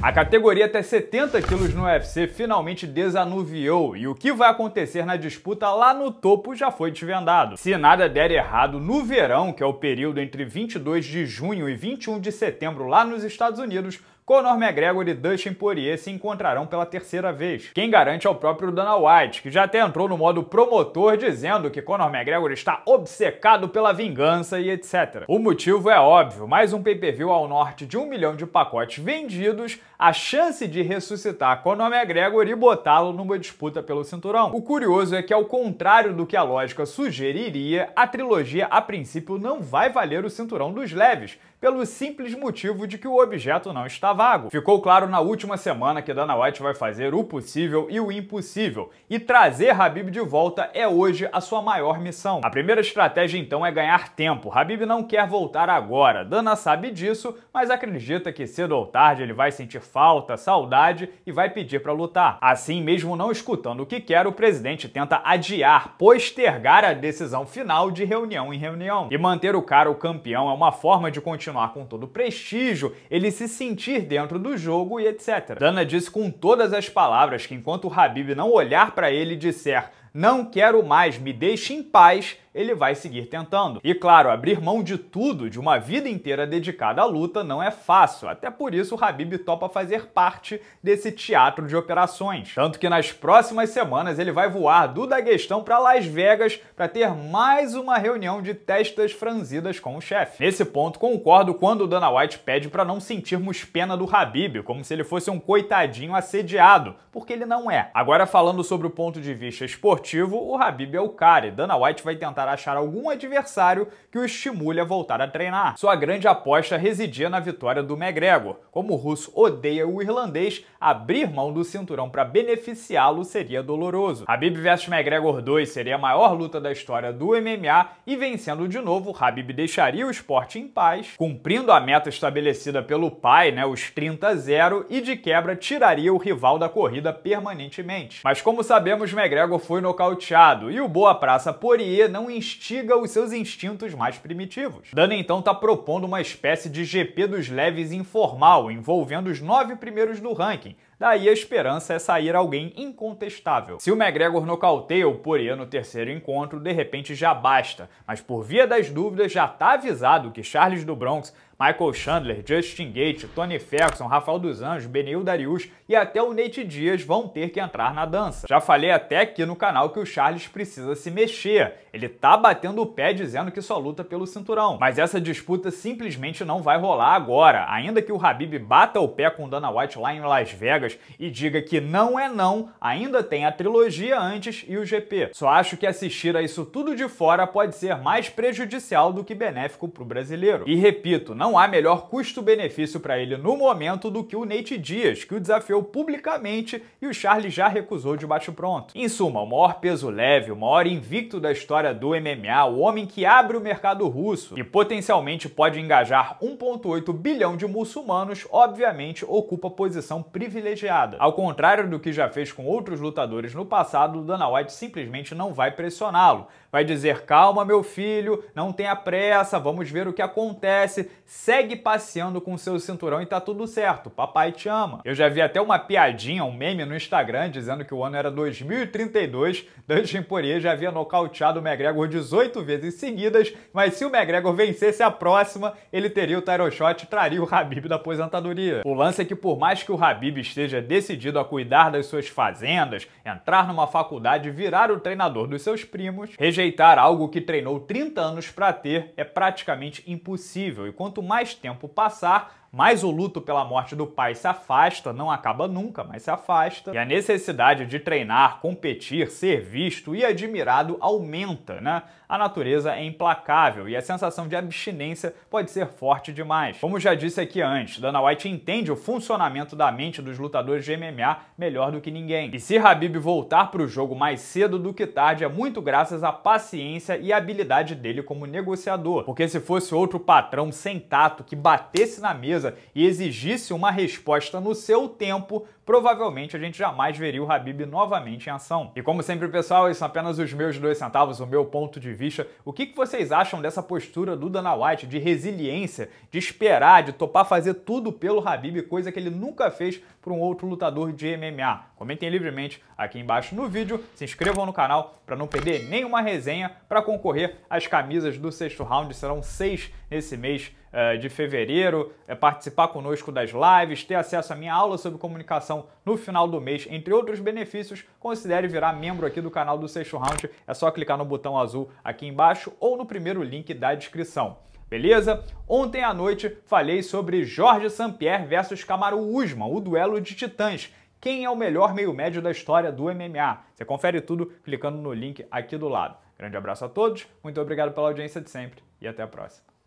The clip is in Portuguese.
A categoria até 70 quilos no UFC finalmente desanuviou e o que vai acontecer na disputa lá no topo já foi desvendado. Se nada der errado no verão, que é o período entre 22 de junho e 21 de setembro lá nos Estados Unidos, Conor McGregor e Dustin Poirier se encontrarão pela terceira vez. Quem garante é o próprio Dana White, que já até entrou no modo promotor dizendo que Conor McGregor está obcecado pela vingança e etc. O motivo é óbvio, mais um pay-per-view ao norte de um milhão de pacotes vendidos, a chance de ressuscitar Conor McGregor e botá-lo numa disputa pelo cinturão. O curioso é que, ao contrário do que a lógica sugeriria, a trilogia a princípio não vai valer o cinturão dos leves, pelo simples motivo de que o objeto não estava vago. Ficou claro na última semana que Dana White vai fazer o possível e o impossível, e trazer Habib de volta é hoje a sua maior missão. A primeira estratégia então é ganhar tempo. Habib não quer voltar agora. Dana sabe disso, mas acredita que cedo ou tarde ele vai sentir falta, saudade e vai pedir para lutar. Assim, mesmo não escutando o que quer, o presidente tenta adiar, postergar a decisão final de reunião em reunião. E manter o cara o campeão é uma forma de continuar com todo o prestígio, ele se sentir dentro do jogo e etc. Dana disse com todas as palavras que enquanto o Habib não olhar para ele e disser não quero mais, me deixe em paz, ele vai seguir tentando. E claro, abrir mão de tudo, de uma vida inteira dedicada à luta, não é fácil. Até por isso o Habib topa fazer parte desse teatro de operações. Tanto que nas próximas semanas ele vai voar do Daguestão para Las Vegas para ter mais uma reunião de testas franzidas com o chefe. Nesse ponto concordo quando o Dana White pede para não sentirmos pena do Habib, como se ele fosse um coitadinho assediado, porque ele não é. Agora falando sobre o ponto de vista esportivo, esportivo, o Habib é o cara e Dana White vai tentar achar algum adversário que o estimule a voltar a treinar. Sua grande aposta residia na vitória do McGregor. Como o russo odeia o irlandês, abrir mão do cinturão para beneficiá-lo seria doloroso. Habib vs McGregor 2 seria a maior luta da história do MMA e vencendo de novo, Habib deixaria o esporte em paz, cumprindo a meta estabelecida pelo pai, né, os 30 a 0, e de quebra tiraria o rival da corrida permanentemente. Mas como sabemos, McGregor foi no nocauteado, e o Boa Praça Poirier não instiga os seus instintos mais primitivos. Dana então tá propondo uma espécie de GP dos leves informal, envolvendo os nove primeiros do ranking, Daí a esperança é sair alguém incontestável. Se o McGregor nocauteia o Poirier no terceiro encontro, de repente já basta, mas por via das dúvidas já tá avisado que Charles do Bronx, Michael Chandler, Justin Gate, Tony Ferguson, Rafael dos Anjos, Benil Darius e até o Nate Diaz vão ter que entrar na dança. Já falei até aqui no canal canal que o Charles precisa se mexer. Ele tá batendo o pé dizendo que só luta pelo cinturão. Mas essa disputa simplesmente não vai rolar agora. Ainda que o Habib bata o pé com Dana White lá em Las Vegas e diga que não é não, ainda tem a trilogia antes e o GP. Só acho que assistir a isso tudo de fora pode ser mais prejudicial do que benéfico pro brasileiro. E repito, não há melhor custo-benefício para ele no momento do que o Nate Dias, que o desafiou publicamente e o Charles já recusou de bate-pronto. Em suma, o maior maior peso leve, o maior invicto da história do MMA, o homem que abre o mercado russo e potencialmente pode engajar 1,8 bilhão de muçulmanos, obviamente ocupa posição privilegiada. Ao contrário do que já fez com outros lutadores no passado, Dana White simplesmente não vai pressioná-lo. Vai dizer: calma, meu filho, não tenha pressa, vamos ver o que acontece, segue passeando com seu cinturão e tá tudo certo, papai te ama. Eu já vi até uma piadinha, um meme no Instagram dizendo que o ano era 2032 2, Dustin Poirier já havia nocauteado o McGregor 18 vezes seguidas, mas se o McGregor vencesse a próxima, ele teria o title shot e traria o Habib da aposentadoria. O lance é que por mais que o Habib esteja decidido a cuidar das suas fazendas, entrar numa faculdade e virar o treinador dos seus primos, rejeitar algo que treinou 30 anos para ter é praticamente impossível e quanto mais tempo passar, mas o luto pela morte do pai se afasta, não acaba nunca, mas se afasta. E a necessidade de treinar, competir, ser visto e admirado aumenta, né? A natureza é implacável e a sensação de abstinência pode ser forte demais. Como já disse aqui antes, Dana White entende o funcionamento da mente dos lutadores de MMA melhor do que ninguém. E se Habib voltar para o jogo mais cedo do que tarde é muito graças à paciência e habilidade dele como negociador. Porque se fosse outro patrão sem tato que batesse na mesa e exigisse uma resposta no seu tempo, provavelmente a gente jamais veria o Habib novamente em ação. E como sempre, pessoal, isso são é apenas os meus dois centavos, o meu ponto de vista. O que vocês acham dessa postura do Dana White de resiliência, de esperar, de topar fazer tudo pelo Habib, coisa que ele nunca fez para um outro lutador de MMA? Comentem livremente aqui embaixo no vídeo, se inscrevam no canal para não perder nenhuma resenha. Para concorrer às camisas do sexto round, serão seis nesse mês eh, de fevereiro. É participar conosco das lives, ter acesso à minha aula sobre comunicação no final do mês, entre outros benefícios, considere virar membro aqui do canal do Sexto Round. É só clicar no botão azul aqui embaixo ou no primeiro link da descrição. Beleza? Ontem à noite falei sobre Jorge Sampierre versus Camaro Usman, o duelo de titãs. Quem é o melhor meio médio da história do MMA? Você confere tudo clicando no link aqui do lado. Grande abraço a todos, muito obrigado pela audiência de sempre e até a próxima.